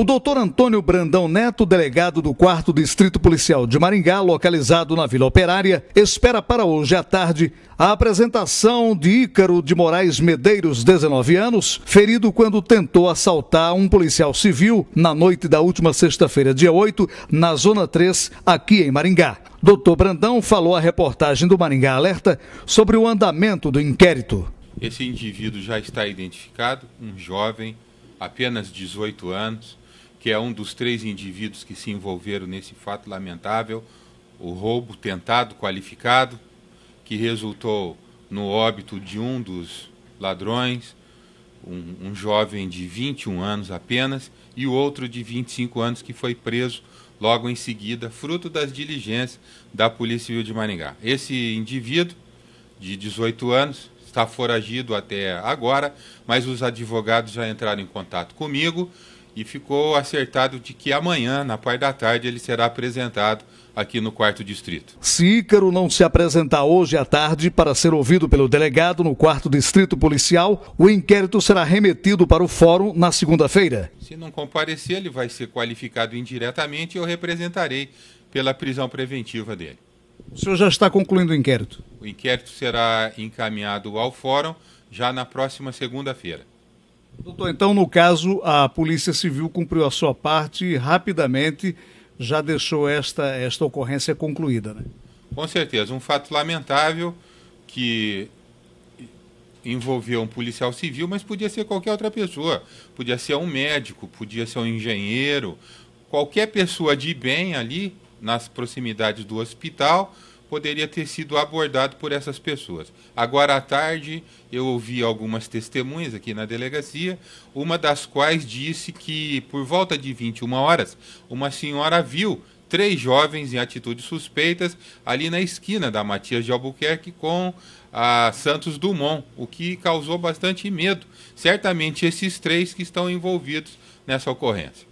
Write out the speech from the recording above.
O doutor Antônio Brandão Neto, delegado do 4 Distrito Policial de Maringá, localizado na Vila Operária, espera para hoje à tarde a apresentação de Ícaro de Moraes Medeiros, 19 anos, ferido quando tentou assaltar um policial civil na noite da última sexta-feira, dia 8, na Zona 3, aqui em Maringá. Doutor Brandão falou à reportagem do Maringá Alerta sobre o andamento do inquérito. Esse indivíduo já está identificado, um jovem, apenas 18 anos que é um dos três indivíduos que se envolveram nesse fato lamentável, o roubo tentado qualificado, que resultou no óbito de um dos ladrões, um, um, jovem de 21 anos apenas, e o outro de 25 anos que foi preso logo em seguida, fruto das diligências da Polícia Civil de Maringá. Esse indivíduo, de 18 anos, está foragido até agora, mas os advogados já entraram em contato comigo e ficou acertado de que amanhã, na parte da tarde, ele será apresentado aqui no quarto distrito. Se Ícaro não se apresentar hoje à tarde para ser ouvido pelo delegado no quarto distrito policial, o inquérito será remetido para o fórum na segunda-feira. Se não comparecer, ele vai ser qualificado indiretamente e eu representarei pela prisão preventiva dele. O senhor já está concluindo o inquérito? O inquérito será encaminhado ao fórum já na próxima segunda-feira. Doutor, então, no caso, a Polícia Civil cumpriu a sua parte e rapidamente já deixou esta, esta ocorrência concluída, né? Com certeza. Um fato lamentável que envolveu um policial civil, mas podia ser qualquer outra pessoa. Podia ser um médico, podia ser um engenheiro, qualquer pessoa de bem ali nas proximidades do hospital poderia ter sido abordado por essas pessoas. Agora à tarde, eu ouvi algumas testemunhas aqui na delegacia, uma das quais disse que, por volta de 21 horas, uma senhora viu três jovens em atitudes suspeitas ali na esquina da Matias de Albuquerque com a Santos Dumont, o que causou bastante medo, certamente esses três que estão envolvidos nessa ocorrência.